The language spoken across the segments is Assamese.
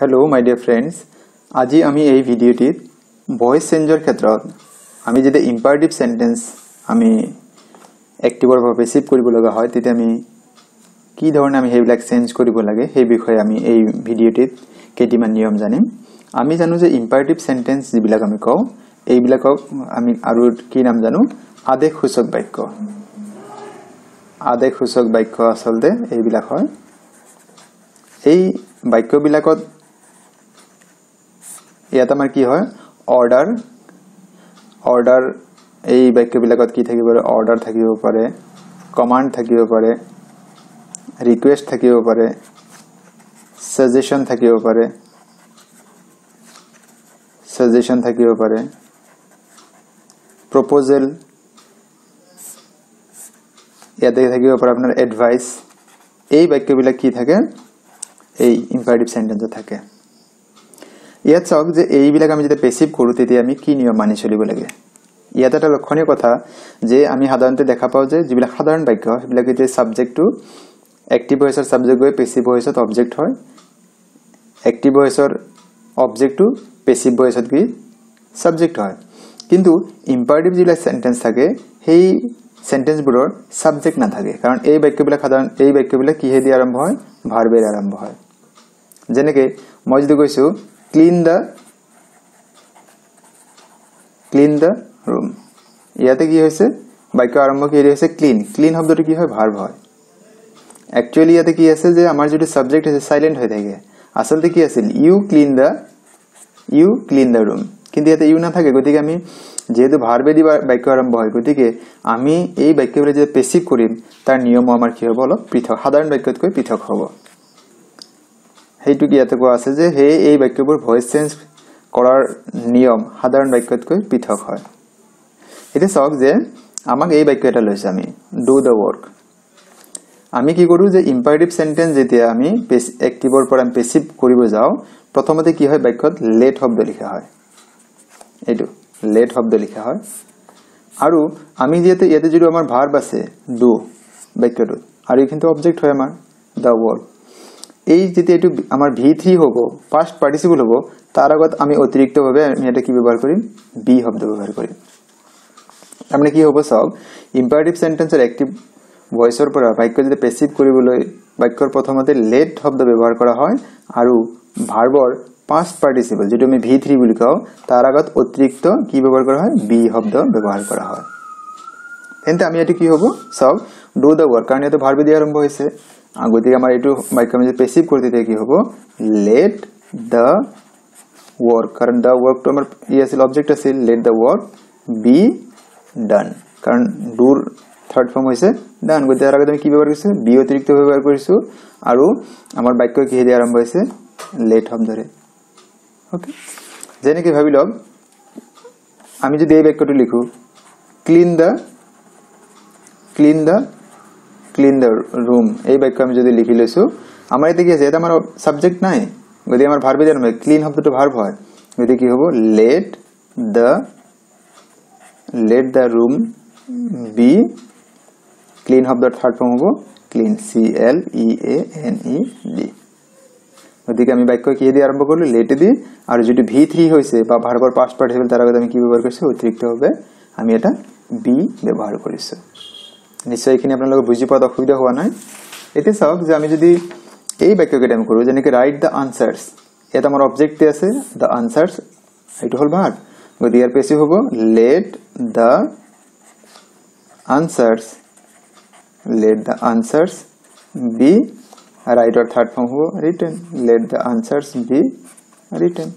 হেল্ল' মাই ডিয়াৰ ফ্ৰেণ্ডছ আজি আমি এই ভিডিঅ'টিত ভইচ চেঞ্জৰ ক্ষেত্ৰত আমি যেতিয়া ইম্পাৰেটিভ চেণ্টেন্স আমি এক্টিভৰ বাবে ৰিচিভ কৰিব লগা হয় তেতিয়া আমি কি ধৰণে আমি সেইবিলাক চেঞ্জ কৰিব লাগে সেই বিষয়ে আমি এই ভিডিঅ'টিত কেইটিমান নিয়ম জানিম আমি জানো যে ইম্পাৰেটিভ চেণ্টেন্স যিবিলাক আমি কওঁ এইবিলাকক আমি আৰু কি নাম জানো আদেশ বাক্য আদেশ বাক্য আচলতে এইবিলাক হয় এই বাক্যবিলাকত ইয়াত আমাৰ কি হয় অৰ্ডাৰ অৰ্ডাৰ এই বাক্যবিলাকত কি থাকিব পাৰে অৰ্ডাৰ থাকিব পাৰে কমাণ্ড থাকিব পাৰে ৰিকুৱেষ্ট থাকিব পাৰে ছাজেশ্যন থাকিব পাৰে ছাজেশ্যন থাকিব পাৰে প্ৰপ'জেল ইয়াতে থাকিব পাৰে আপোনাৰ এডভাইচ এই বাক্যবিলাক কি থাকে এই ইম্পাৰেটিভ চেণ্টেঞ্চত থাকে ইয়াত চাওক যে এইবিলাক আমি যেতিয়া পেচিভ কৰোঁ তেতিয়া আমি কি নিয়ম মানি চলিব লাগে ইয়াত এটা লক্ষণীয় কথা যে আমি সাধাৰণতে দেখা পাওঁ যে যিবিলাক সাধাৰণ বাক্য সেইবিলাক যেতিয়া ছাবজেক্টটো এক্টিভ ভইচৰ ছাবজেক্ট গৈ পেচিভ ভইচত অবজেক্ট হয় এক্টিভ ভইচৰ অবজেক্টটো পেচিভ ভইচত গৈ ছাবজেক্ট হয় কিন্তু ইম্পাৰেটিভ যিবিলাক চেণ্টেঞ্চ থাকে সেই চেণ্টেঞ্চবোৰৰ ছাবজেক্ট নাথাকে কাৰণ এই বাক্যবিলাক সাধাৰণ এই বাক্যবিলাক কিহেদি আৰম্ভ হয় ভাৰ্বেৰে আৰম্ভ হয় যেনেকৈ মই যদি কৈছোঁ clean the clean the room ইয়াতে কি হয়েছে বাক্য আরম্ভ কি হয়েছে ক্লিন ক্লিন শব্দটি কি হয় ভার্ব হয় অ্যাকচুয়ালি ইয়াতে কি আছে যে আমার যদি সাবজেক্ট আছে সাইলেন্ট হয়ে থাকে আচলতে কি আছিল you clean the you clean the room কিন্তু ইয়াতে ইউ নাথাকে গতিকে আমি যেহেতু ভার্বেদি বাক্য আরম্ভ হয় গতিকে আমি এই বাক্যবিলাক যদি পেচিভ কৰিম তাৰ নিয়ম আমাৰ কি হ'ব অলপ পৃথক সাধাৰণ বাক্যতকৈ পৃথক হ'ব সেইটো কি ইয়াতে কোৱা আছে যে সেই এই বাক্যবোৰ ভইচ চেঞ্জ কৰাৰ নিয়ম সাধাৰণ বাক্যতকৈ পৃথক হয় এতিয়া চাওক যে আমাক এই বাক্য এটা লৈছে আমি ডু দ্য ৱৰ্ক আমি কি কৰোঁ যে ইম্পাৰেটিভ চেণ্টেঞ্চ যেতিয়া আমি এক্টিভৰ পৰা আমি পেচিভ কৰিব যাওঁ প্ৰথমতে কি হয় বাক্যত লেট শব্দ লিখা হয় এইটো লেট শব্দ লিখা হয় আৰু আমি যিহেতু ইয়াতে যিটো আমাৰ ভাৰ্ব আছে ডু বাক্যটোত আৰু এইখিনিতো অবজেক্ট হয় আমাৰ দ্য ৱৰ্ক এই যদি একটু আমার ভি থ্রি হব ফার্স্ট পার্টিসিপল হব তার আগত আমি অতিরিক্তভাবে আমি এটা কি ব্যবহার করি বি শব্দ ব্যবহার করি তাৰমানে কি হ'ব চাওক ইম্পাৰেটিভ চেণ্টেঞ্চৰ এক্টিভ ভইচৰ পৰা বাক্য যদি পেচিভ কৰিবলৈ বাক্যৰ প্ৰথমতে লেট শব্দ ব্যৱহাৰ কৰা হয় আৰু ভাৰ্বৰ পাষ্ট পাৰ্টিচিপল যিটো আমি ভি থ্ৰী বুলি কওঁ তাৰ আগত অতিৰিক্ত কি ব্যৱহাৰ কৰা হয় বি শব্দ ব্যৱহাৰ কৰা হয় তেন্তে আমি এইটো কি হ'ব চাওক ডু দ্য ৱৰ্ক কাৰণ ইয়াতো ভাৰ্বি দিয়া আৰম্ভ হৈছে গতিকে আমাৰ এইটো বাক্য আমি যদি পেচিভ কৰি তেতিয়া কি হ'ব লেট দ্য ৱৰ্ক কাৰণ দ্য ৱৰ্কটো আমাৰ ই আছিল অবজেক্ট আছিল let the work be done কাৰণ ডুৰ থাৰ্ড ফৰ্ম হৈছে ডান গতিকে তাৰ আগতে আমি কি ব্যৱহাৰ কৰিছোঁ বি অতিৰিক্ত ব্যৱহাৰ কৰিছোঁ আৰু আমাৰ বাক্য কিহে দিয়া আৰম্ভ হৈছে লেট শব্দৰে অ'কে যেনেকৈ ভাবি লওক আমি যদি এই বাক্যটো লিখোঁ clean the clean the clean the room এই বাক্য আমি যদি লিখি লৈছোঁ আমাৰ ইয়াতে কি আছে এটা আমাৰ ছাবজেক্ট নাই গতিকে আমাৰ ভাৰ্ব এতিয়া নহয় ক্লিন শব্দটো ভাৰ্ব হয় গতিকে কি হ'ব let the let the room be clean শব্দৰ থাৰ্ড ফৰ্ম হ'ব clean C L E A N E D গতিকে আমি বাক্য কিহে দিয়ে আৰম্ভ কৰিলোঁ লেট দি আৰু যিটো ভি থ্ৰী হৈছে বা ভাৰ্বৰ পাষ্ট পাৰ্টিচিপেল তাৰ আগত আমি কি ব্যৱহাৰ কৰিছোঁ অতিৰিক্তভাৱে আমি এটা বি ব্যৱহাৰ কৰিছোঁ নিশ্চয় এইখিনি আপোনালোকে বুজি পোৱাত অসুবিধা হোৱা নাই এতিয়া চাওক যে আমি যদি এই বাক্যকেইটা আমি কৰোঁ যেনেকৈ ৰাইট দ্য আনচাৰ্ছ ইয়াত আমাৰ অবজেক্টটো আছে দ্য আনচাৰ্ছ এইটো হ'ল ভাগ গতিকে ইয়াৰ পেছি হ'ব let the answers let the answers be ৰাইটৰ থাৰ্ড ফৰ্ম হ'ব written let the answers be written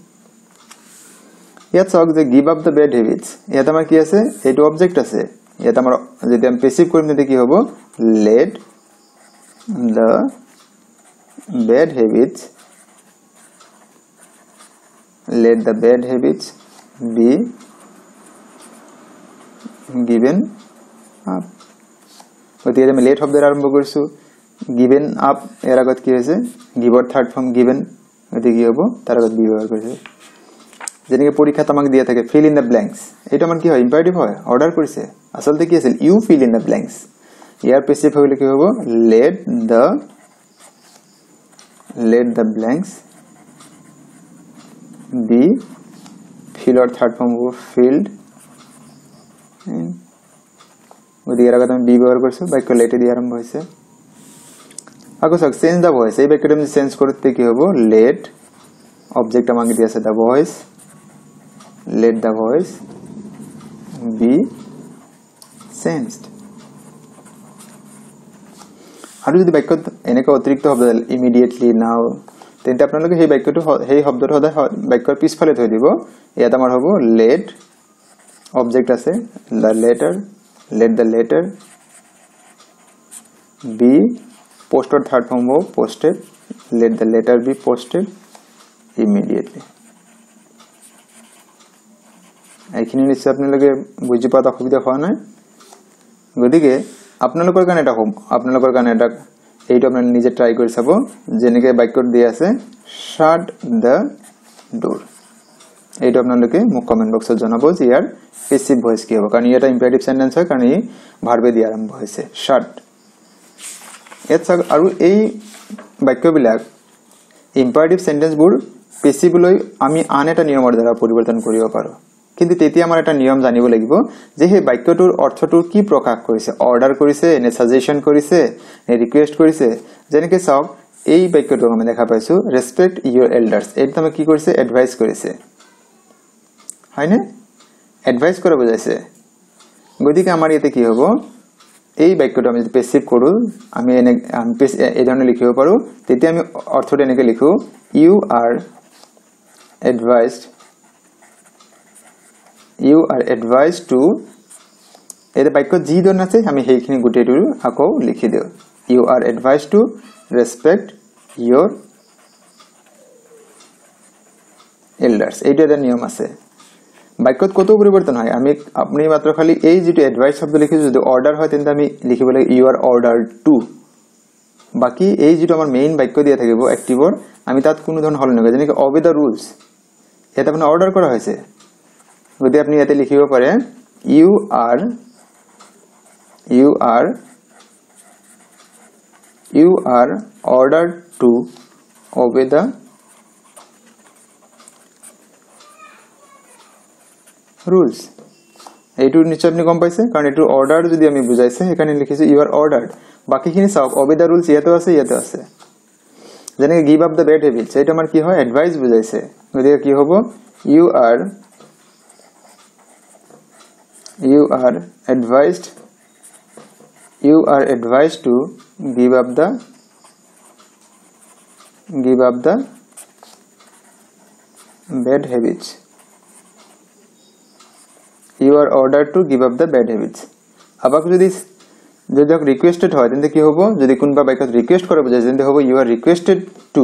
ইয়াত চাওক যে give up the bad habits ইয়াত আমাৰ কি আছে এইটো অবজেক্ট আছে ইয়াত আমাৰ যেতিয়া আমি প্যাসিভ কৰিম তেতিয়া কি হ'ব let the bad habit let the bad habits be given up গতিকে আমি লেট শব্দ আৰম্ভ কৰিছোঁ গিভেন আপ ইয়াৰ আগত কি হৈছে গিভৰ থাৰ্ড ফৰ্ম গিভেন গতিকে কি হ'ব তাৰ আগত ব্যৱহাৰ কৰিছে যেটাকে পরীক্ষা তোমাকে দিয়ে থাকে ফিল ইন দ্য ব্ল্যাঙ্কস এটা আমার কি হয় ইম্পারেটিভ হয় অর্ডার করেছে আসলতে কি আছিল you fill in the blanks ইয়ার পেসিভ হইলে কি হব let the let the blanks be fill অর থার্ড ফর্ম হব ফিল্ড গতিকে এর আগত আমি বি ব্যবহার করছো বাক্য লেটে দিয়ে আরম্ভ হয়েছে আকৌ চাওক চেঞ্জ দ্য ভয়েস এই বাক্যটা আমি চেঞ্জ করতে কি হব লেট অবজেক্ট আমাকে দিয়ে আছে the voice let the voice be sensed. আৰু যদি বাক্যত এনেকুৱা অতিৰিক্ত শব্দ ইমিডিয়েটলি নাও তেন্তে আপোনালোকে সেই বাক্যটো সেই শব্দটো সদায় বাক্যৰ পিছফালে থৈ দিব ইয়াত আমাৰ হ'ব লেট অবজেক্ট আছে the letter let the letter be পষ্টৰ থাৰ্ড ফৰ্ম হ'ব posted let the letter be posted immediately এইখিনি নিশ্চয় আপোনালোকে বুজি পোৱাত অসুবিধা হোৱা নাই গতিকে আপোনালোকৰ কাৰণে এটা কম আপোনালোকৰ কাৰণে এটা এইটো আপোনালোকে নিজে ট্ৰাই কৰি চাব যেনেকৈ বাক্যত দি আছে শ্বাৰ্ট দ্য ডোৰ এইটো আপোনালোকে মোক কমেণ্ট বক্সত জনাব যে ইয়াৰ পেচিভ ভইচ কি হ'ব কাৰণ ই এটা ইম্পেৰেটিভ চেণ্টেঞ্চ হয় কাৰণ ই ভাৰ্বে দি আৰম্ভ হৈছে শ্বাৰ্ট ইয়াত চাওক আৰু এই বাক্যবিলাক ইম্পাৰেটিভ চেণ্টেঞ্চবোৰ পেচিবলৈ আমি আন এটা নিয়মৰ দ্বাৰা পৰিৱৰ্তন কৰিব পাৰোঁ কিন্তু তেতিয়া আমাৰ এটা নিয়ম জানিব লাগিব যে সেই বাক্যটোৰ অৰ্থটো কি প্ৰকাশ কৰিছে অৰ্ডাৰ কৰিছে নে চাজেশ্যন কৰিছে নে ৰিকুৱেষ্ট কৰিছে যেনেকে চাওক এই বাক্যটো আমি দেখা পাইছো ৰেচপেক্ট ইয়ৰ এল্ডাৰ্ছ এইটো আমি কি কৰিছে এডভাইচ কৰিছে হয়নে এডভাইচ কৰা বুজাইছে গতিকে আমাৰ ইয়াতে কি হ'ব এই বাক্যটো আমি যদি পেচিভ কৰোঁ আমি এনে এইধৰণে লিখিব পাৰোঁ তেতিয়া আমি অৰ্থটো এনেকৈ লিখোঁ you are advised you are advise to এটা বাক্য যি ধৰণে আছে আমি সেইখিনি গোটেইটো আকৌ লিখি দিওঁ you are advise to respect your elders এইটো এটা নিয়ম আছে বাক্যত ক'তো পৰিৱৰ্তন হয় আমি আপুনি মাত্ৰ খালী এই যিটো এডভাইচ শব্দ লিখিছোঁ যদি অৰ্ডাৰ হয় তেন্তে আমি লিখিব লাগে ইউ আৰ অৰ্ডাৰ টু বাকী এই যিটো আমাৰ মেইন বাক্য দিয়া থাকিব এক্টিভৰ আমি তাত কোনো ধৰণৰ সলনি নকৰোঁ যেনেকৈ অবি দ্য ৰুলছ ইয়াত আপোনাৰ অৰ্ডাৰ কৰা হৈছে গতি আপুনি ইয়াতে লিখিব পাৰে you are you are you are order to obey the rules এইটোৰ নিশ্চয় আপুনি গম পাইছে কাৰণ এইটো অৰ্ডাৰ যদি আমি বুজাইছে সেইকাৰণে লিখিছোঁ ইউ আৰ অৰ্ডাৰ বাকীখিনি চাওক অবে দ্য ৰুলছ ইয়াতো আছে ইয়াতো আছে যেনেকৈ give up the bad habits এইটো আমাৰ কি হয় এডভাইচ বুজাইছে গতিকে কি হ'ব you are you are advised you are advised to give up the give up the bad habits you are ordered to give up the bad habits আবাক যদি যদি তাকে রিকোয়েস্টেড হয় তেন্তে কি হব যদি কোনোবা বাইকত ৰিকুৱেষ্ট কৰে বুজায় তেন্তে হ'ব ইউ আৰ ৰিকুৱেষ্টেড টু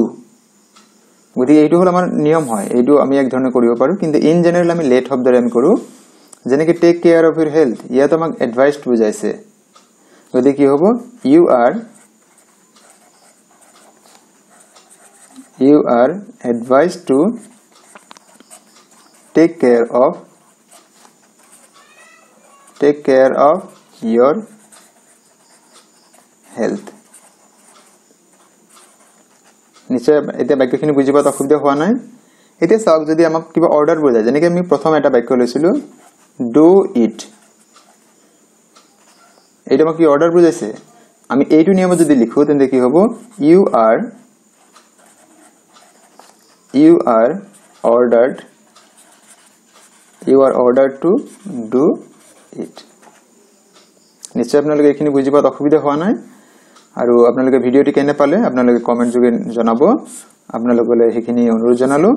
গতিকে এইটো হ'ল আমাৰ নিয়ম হয় এইটো আমি এক ধৰণে কৰিব পাৰোঁ কিন্তু ইন জেনেৰেল আমি লেট অফ দ্য আমি কৰোঁ যেনেকে take care of your health ইয়াত আমাক এডভাইচ বুজাইছে গতিকে কি হ'ব you are you are advise to take care of take care of your health নিশ্চয় এতিয়া বাক্যখিনি বুজি পোৱাত অসুবিধা হোৱা নাই এতিয়া চাওক যদি আমাক কিবা অৰ্ডাৰ বুজায় যেনেকে আমি প্ৰথম এটা বাক্য লৈছিলোঁ ডু ইট এটা আমাকে অর্ডার বুঝেছে আমি এইটু নিয়মে যদি লিখো তাহলে কি হবো you are you are ordered you are order to do it নিশ্চয় আপোনালোকে এইখিনি বুজি পোৱাত অসুবিধা হোৱা নাই আৰু আপোনালোকে ভিডিঅ'টি কেনে পালে আপোনালোকে কমেণ্ট যোগে জনাব আপোনালোকলৈ সেইখিনি অনুৰোধ জনালোঁ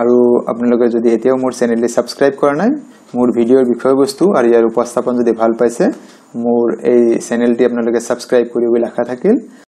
আৰু আপোনালোকে যদি এতিয়াও মোৰ চেনেলটি ছাবস্ক্ৰাইব কৰা নাই মোৰ ভিডিঅ'ৰ বিষয়বস্তু আৰু ইয়াৰ উপস্থাপন যদি ভাল পাইছে মোৰ এই চেনেলটি আপোনালোকে ছাবস্ক্ৰাইব কৰিবলৈ আশা থাকিল